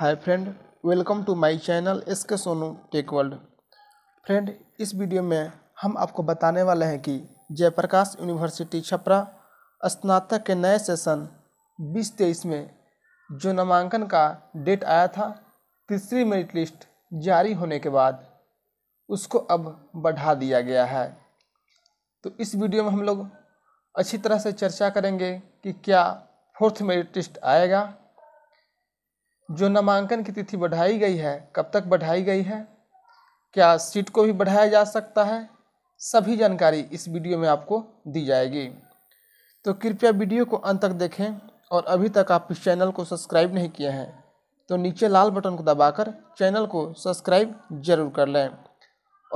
Hi friend welcome to my channel S K Sonu tech world friend इस video में हम आपको बताने वाले हैं कि जयप्रकाश यूनिवर्सिटी छपरा स्नातक के नए सेशन बीस तेईस में जो नामांकन का डेट आया था तीसरी मेरिट लिस्ट जारी होने के बाद उसको अब बढ़ा दिया गया है तो इस वीडियो में हम लोग अच्छी तरह से चर्चा करेंगे कि क्या फोर्थ मेरिट लिस्ट आएगा जो नामांकन की तिथि बढ़ाई गई है कब तक बढ़ाई गई है क्या सीट को भी बढ़ाया जा सकता है सभी जानकारी इस वीडियो में आपको दी जाएगी तो कृपया वीडियो को अंत तक देखें और अभी तक आप इस चैनल को सब्सक्राइब नहीं किए हैं तो नीचे लाल बटन को दबाकर चैनल को सब्सक्राइब जरूर कर लें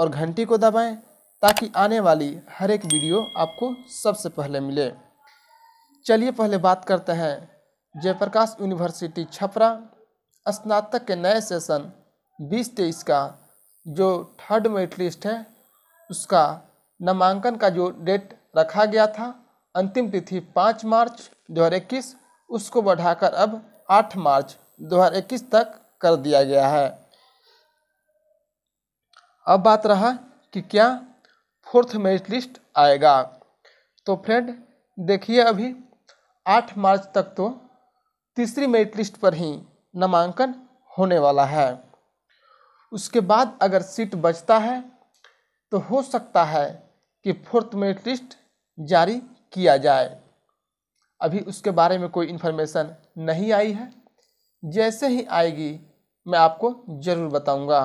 और घंटी को दबाएं ताकि आने वाली हर एक वीडियो आपको सबसे पहले मिले चलिए पहले बात करते हैं जयप्रकाश यूनिवर्सिटी छपरा स्नातक के नए सेशन बीस तेईस का जो थर्ड मेरिट लिस्ट है उसका नामांकन का जो डेट रखा गया था अंतिम तिथि पाँच मार्च दो हज़ार इक्कीस उसको बढ़ाकर अब आठ मार्च दो हजार इक्कीस तक कर दिया गया है अब बात रहा कि क्या फोर्थ मेरिट लिस्ट आएगा तो फ्रेंड देखिए अभी आठ मार्च तक तो तीसरी मेरिट लिस्ट पर ही नामांकन होने वाला है उसके बाद अगर सीट बचता है तो हो सकता है कि फोर्थ मेरिट लिस्ट जारी किया जाए अभी उसके बारे में कोई इन्फॉर्मेशन नहीं आई है जैसे ही आएगी मैं आपको ज़रूर बताऊंगा।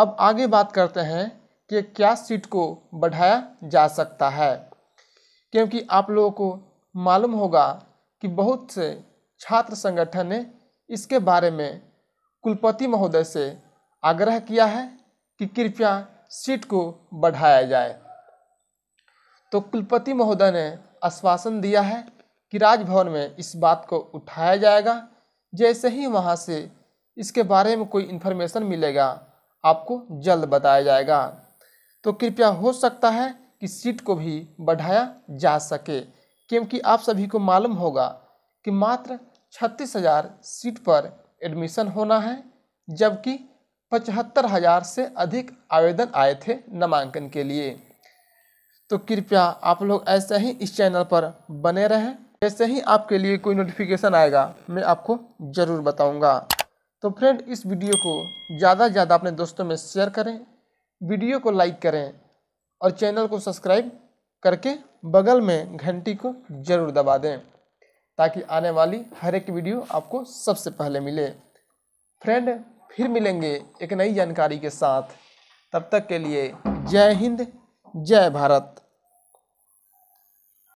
अब आगे बात करते हैं कि क्या सीट को बढ़ाया जा सकता है क्योंकि आप लोगों को मालूम होगा कि बहुत से छात्र संगठन ने इसके बारे में कुलपति महोदय से आग्रह किया है कि कृपया सीट को बढ़ाया जाए तो कुलपति महोदय ने आश्वासन दिया है कि राजभवन में इस बात को उठाया जाएगा जैसे ही वहाँ से इसके बारे में कोई इन्फॉर्मेशन मिलेगा आपको जल्द बताया जाएगा तो कृपया हो सकता है कि सीट को भी बढ़ाया जा सके क्योंकि आप सभी को मालूम होगा कि मात्र छत्तीस हज़ार सीट पर एडमिशन होना है जबकि पचहत्तर हज़ार से अधिक आवेदन आए थे नामांकन के लिए तो कृपया आप लोग ऐसे ही इस चैनल पर बने रहें जैसे ही आपके लिए कोई नोटिफिकेशन आएगा मैं आपको ज़रूर बताऊंगा तो फ्रेंड इस वीडियो को ज़्यादा से ज़्यादा अपने दोस्तों में शेयर करें वीडियो को लाइक करें और चैनल को सब्सक्राइब करके बगल में घंटी को ज़रूर दबा दें ताकि आने वाली हर एक वीडियो आपको सबसे पहले मिले फ्रेंड फिर मिलेंगे एक नई जानकारी के साथ तब तक के लिए जय हिंद जय भारत